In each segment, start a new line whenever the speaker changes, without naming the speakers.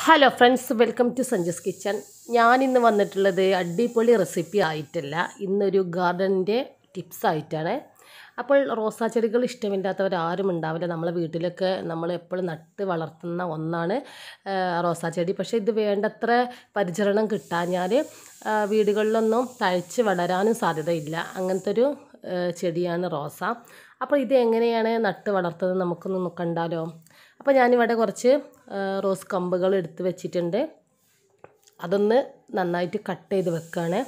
hello friends welcome to സഞ്ജസ് kitchen ഞാനിന്ന് വന്നിട്ടുള്ളത് അടിപൊളി റെസിപ്പി ആയിട്ടല്ല ഇന്നൊരു ഗാർഡനിൻ്റെ ടിപ്സ് ആയിട്ടാണ് അപ്പോൾ റോസാ ചെടികൾ ഇഷ്ടമില്ലാത്തവർ ആരും ഉണ്ടാവില്ല നമ്മളെ വീട്ടിലൊക്കെ നമ്മൾ എപ്പോഴും നട്ട് വളർത്തുന്ന ഒന്നാണ് റോസാ ചെടി പക്ഷേ ഇത് വേണ്ടത്ര പരിചരണം കിട്ടാഞ്ഞാൽ വീടുകളിലൊന്നും തഴച്ച് വളരാനും സാധ്യതയില്ല അങ്ങനത്തെ ഒരു ചെടിയാണ് റോസ അപ്പോൾ ഇത് എങ്ങനെയാണ് നട്ട് വളർത്തുന്നത് നമുക്കൊന്ന് നോക്കണ്ടാലോ അപ്പോൾ ഞാനിവിടെ കുറച്ച് റോസ് കമ്പുകൾ എടുത്ത് വെച്ചിട്ടുണ്ട് അതൊന്ന് നന്നായിട്ട് കട്ട് ചെയ്ത് വെക്കുകയാണ്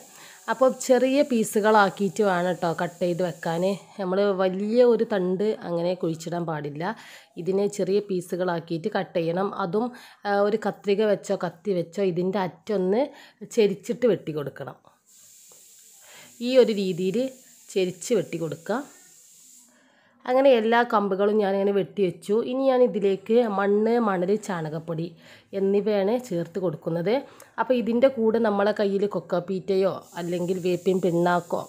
അപ്പോൾ ചെറിയ പീസുകളാക്കിയിട്ട് വേണം കേട്ടോ കട്ട് ചെയ്ത് വെക്കാൻ നമ്മൾ വലിയ ഒരു തണ്ട് അങ്ങനെ കുഴിച്ചിടാൻ പാടില്ല ഇതിനെ ചെറിയ പീസുകളാക്കിയിട്ട് കട്ട് ചെയ്യണം അതും ഒരു കത്രിക വെച്ചോ കത്തി വെച്ചോ ഇതിൻ്റെ അറ്റൊന്ന് ചെരിച്ചിട്ട് വെട്ടി കൊടുക്കണം ഈ ഒരു രീതിയിൽ ചെരിച്ച് വെട്ടി കൊടുക്കുക അങ്ങനെ എല്ലാ കമ്പുകളും ഞാനിങ്ങനെ വെട്ടി വെച്ചു ഇനി ഞാൻ ഇതിലേക്ക് മണ്ണ് മണൽ ചാണകപ്പൊടി എന്നിവയാണ് ചേർത്ത് കൊടുക്കുന്നത് അപ്പോൾ ഇതിൻ്റെ കൂടെ നമ്മളെ കയ്യിൽ കൊക്കപ്പീറ്റയോ അല്ലെങ്കിൽ വേപ്പിൻ പിണ്ണാക്കോ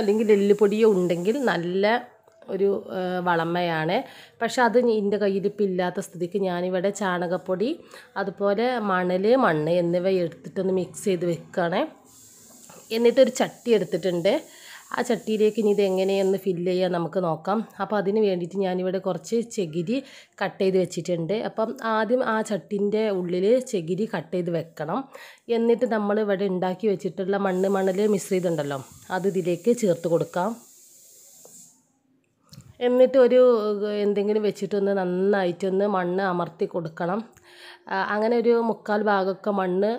അല്ലെങ്കിൽ എല്ലുപൊടിയോ ഉണ്ടെങ്കിൽ നല്ല ഒരു വളമയാണ് പക്ഷെ അത് എൻ്റെ കയ്യിൽ ഇപ്പം ഇല്ലാത്ത സ്ഥിതിക്ക് ഞാനിവിടെ ചാണകപ്പൊടി അതുപോലെ മണൽ മണ്ണ് എന്നിവ എടുത്തിട്ടൊന്ന് മിക്സ് ചെയ്ത് വെക്കുകയാണ് എന്നിട്ടൊരു ചട്ടി എടുത്തിട്ടുണ്ട് ആ ചട്ടിയിലേക്ക് ഇനി ഇത് ഫില്ല് ചെയ്യാൻ നമുക്ക് നോക്കാം അപ്പോൾ അതിന് വേണ്ടിയിട്ട് ഞാനിവിടെ കുറച്ച് ചെകിരി കട്ട് ചെയ്ത് വെച്ചിട്ടുണ്ട് അപ്പം ആദ്യം ആ ചട്ടിൻ്റെ ഉള്ളിൽ ചെകിരി കട്ട് ചെയ്ത് വെക്കണം എന്നിട്ട് നമ്മൾ ഇവിടെ ഉണ്ടാക്കി വെച്ചിട്ടുള്ള മണ്ണ് മണൽ മിശ്രിതമുണ്ടല്ലോ അത് ഇതിലേക്ക് ചേർത്ത് കൊടുക്കാം എന്നിട്ട് ഒരു എന്തെങ്കിലും വെച്ചിട്ടൊന്ന് നന്നായിട്ടൊന്ന് മണ്ണ് അമർത്തി കൊടുക്കണം അങ്ങനെ ഒരു മുക്കാൽ ഭാഗമൊക്കെ മണ്ണ്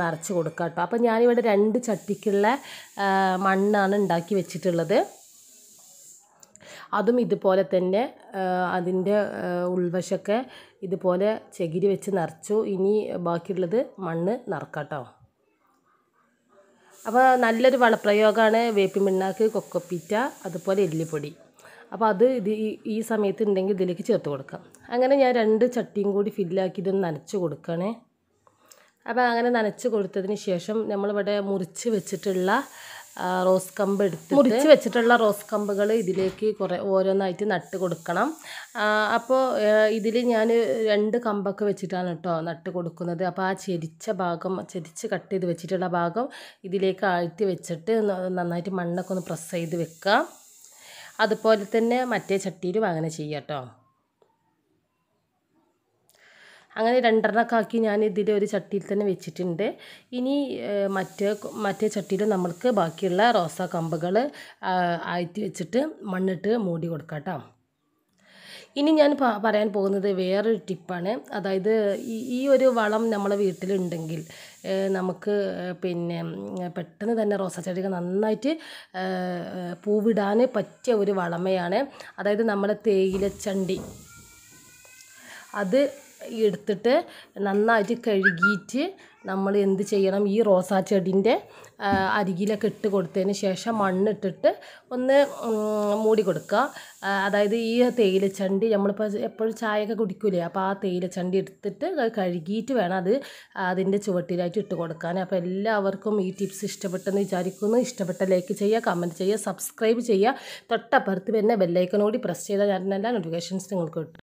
നിറച്ച് കൊടുക്കാം കേട്ടോ അപ്പോൾ ഞാനിവിടെ രണ്ട് ചട്ടിക്കുള്ള മണ്ണാണ് ഉണ്ടാക്കി വെച്ചിട്ടുള്ളത് അതും ഇതുപോലെ തന്നെ അതിൻ്റെ ഉൾവശമൊക്കെ ഇതുപോലെ ചകിരി വെച്ച് നിറച്ചു ഇനി ബാക്കിയുള്ളത് മണ്ണ് നിറക്കാട്ടോ അപ്പോൾ നല്ലൊരു വളപ്രയോഗമാണ് വേപ്പിൻ പിണ്ണാക്ക് കൊക്കപ്പീറ്റ അതുപോലെ എല്ലുപൊടി അപ്പോൾ അത് ഇത് ഈ സമയത്ത് ഉണ്ടെങ്കിൽ ഇതിലേക്ക് ചേർത്ത് കൊടുക്കാം അങ്ങനെ ഞാൻ രണ്ട് ചട്ടിയും കൂടി ഫില്ലാക്കി ഇതൊന്ന് നനച്ച് കൊടുക്കണേ അപ്പോൾ അങ്ങനെ നനച്ച് കൊടുത്തതിന് ശേഷം നമ്മളിവിടെ മുറിച്ച് വെച്ചിട്ടുള്ള റോസ് കമ്പ് എടുത്ത് മുറിച്ച് വെച്ചിട്ടുള്ള റോസ് കമ്പുകൾ ഇതിലേക്ക് കുറേ ഓരോന്നായിട്ട് നട്ട് കൊടുക്കണം അപ്പോൾ ഇതിൽ ഞാൻ രണ്ട് കമ്പൊക്കെ വെച്ചിട്ടാണ് കേട്ടോ നട്ട് കൊടുക്കുന്നത് അപ്പോൾ ആ ചെരിച്ച ഭാഗം ചെരിച്ച് കട്ട് ചെയ്ത് വെച്ചിട്ടുള്ള ഭാഗം ഇതിലേക്ക് ആഴ്ത്തി വെച്ചിട്ട് നന്നായിട്ട് മണ്ണൊക്കെ ഒന്ന് പ്രസ് ചെയ്ത് വെക്കുക അതുപോലെ തന്നെ മറ്റേ ചട്ടിയിലും അങ്ങനെ ചെയ്യാം കേട്ടോ അങ്ങനെ രണ്ടെണ്ണമൊക്കെ ആക്കി ഞാൻ ഇതിൽ ഒരു ചട്ടിയിൽ തന്നെ വെച്ചിട്ടുണ്ട് ഇനി മറ്റേ മറ്റേ ചട്ടിയിൽ നമ്മൾക്ക് ബാക്കിയുള്ള റോസാ കമ്പുകൾ ആഴ്ത്തി വെച്ചിട്ട് മണ്ണിട്ട് മൂടി കൊടുക്കാം കേട്ടോ ഇനി ഞാൻ പറയാൻ പോകുന്നത് വേറൊരു ടിപ്പാണ് അതായത് ഈ ഒരു വളം നമ്മളെ വീട്ടിലുണ്ടെങ്കിൽ നമുക്ക് പിന്നെ പെട്ടെന്ന് തന്നെ റോസാച്ചെടിക്ക് നന്നായിട്ട് പൂവിടാൻ പറ്റിയ ഒരു വളമയാണ് അതായത് നമ്മളെ തേയിലച്ചണ്ടി അത് എടുത്തിട്ട് നന്നായിട്ട് കഴുകിയിട്ട് നമ്മൾ എന്ത് ചെയ്യണം ഈ റോസാ ചെടീൻ്റെ അരികിലൊക്കെ ഇട്ട് കൊടുത്തതിന് ശേഷം മണ്ണിട്ടിട്ട് ഒന്ന് മൂടി കൊടുക്കുക അതായത് ഈ തേയിലച്ചണ്ടി നമ്മളിപ്പോൾ എപ്പോഴും ചായയൊക്കെ കുടിക്കൂലേ അപ്പോൾ ആ തേയിലച്ചണ്ടി എടുത്തിട്ട് കഴുകിയിട്ട് വേണം അത് അതിൻ്റെ ചുവട്ടിലായിട്ട് ഇട്ട് കൊടുക്കാൻ അപ്പോൾ എല്ലാവർക്കും ഈ ടിപ്സ് ഇഷ്ടപ്പെട്ടെന്ന് വിചാരിക്കുന്നു ഇഷ്ടപ്പെട്ട ലൈക്ക് ചെയ്യുക കമൻറ്റ് ചെയ്യുക സബ്സ്ക്രൈബ് ചെയ്യുക തൊട്ടപ്പുറത്ത് തന്നെ ബെല്ലൈക്കനോടി പ്രസ് ചെയ്താൽ ഞാൻ എല്ലാ നോട്ടിഫിക്കേഷൻസ് നിങ്ങൾക്ക് കിട്ടും